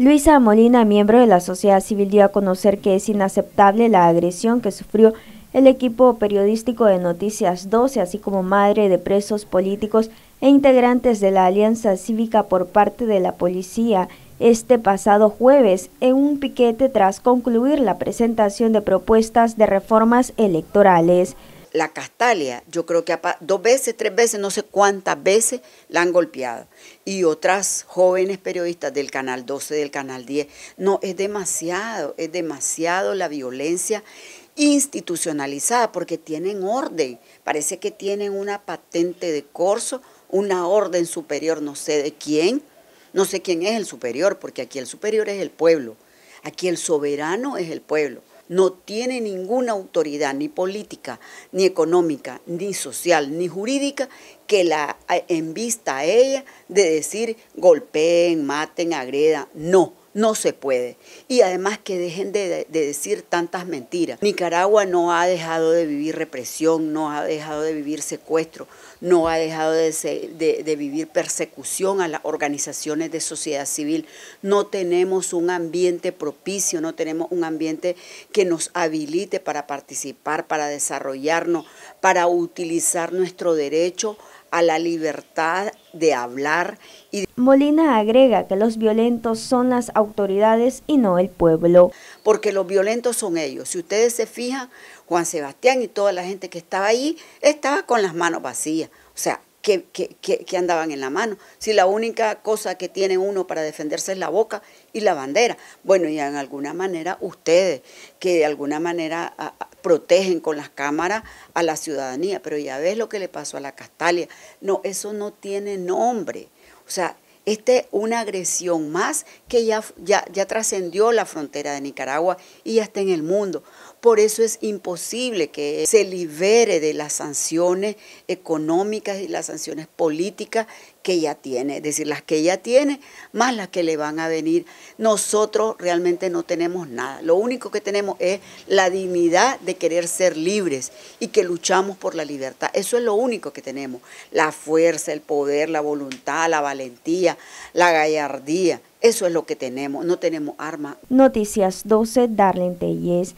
Luisa Molina, miembro de la sociedad civil, dio a conocer que es inaceptable la agresión que sufrió el equipo periodístico de Noticias 12, así como madre de presos políticos e integrantes de la Alianza Cívica por parte de la policía este pasado jueves en un piquete tras concluir la presentación de propuestas de reformas electorales la Castalia, yo creo que dos veces, tres veces, no sé cuántas veces la han golpeado. Y otras jóvenes periodistas del Canal 12, del Canal 10. No, es demasiado, es demasiado la violencia institucionalizada porque tienen orden. Parece que tienen una patente de corso, una orden superior, no sé de quién. No sé quién es el superior, porque aquí el superior es el pueblo. Aquí el soberano es el pueblo no tiene ninguna autoridad, ni política, ni económica, ni social, ni jurídica, que la eh, envista a ella de decir golpeen, maten, agredan. No no se puede. Y además que dejen de, decir tantas mentiras. Nicaragua no ha dejado de vivir represión, no ha dejado de vivir secuestro, no ha dejado de vivir persecución a las organizaciones de sociedad civil. No tenemos un ambiente propicio, no tenemos un ambiente que nos habilite para participar, para desarrollarnos, para utilizar nuestro derecho a la libertad de hablar. Y Molina agrega que los violentos son las autoridades y no el pueblo. Porque los violentos son ellos. Si ustedes se fijan, Juan Sebastián y toda la gente que estaba ahí estaba con las manos vacías. O sea, que, andaban en la mano. Si la única cosa que tiene uno para defenderse es la boca y la bandera. Bueno, y en alguna manera ustedes, que de alguna manera protegen con las cámaras a la ciudadanía, pero ya ves lo que le pasó a la Castalia. No, eso no tiene nombre. O sea, este es una agresión más que ya, ya, ya trascendió la frontera de Nicaragua y ya está en el mundo. Por eso es imposible que se libere de las sanciones económicas y las sanciones políticas que ella tiene, es decir, las que ella tiene más las que le van a venir. Nosotros realmente no tenemos nada, lo único que tenemos es la dignidad de querer ser libres y que luchamos por la libertad, eso es lo único que tenemos, la fuerza, el poder, la voluntad, la valentía, la gallardía, eso es lo que tenemos, no tenemos arma. Noticias 12, Darlene Tellez.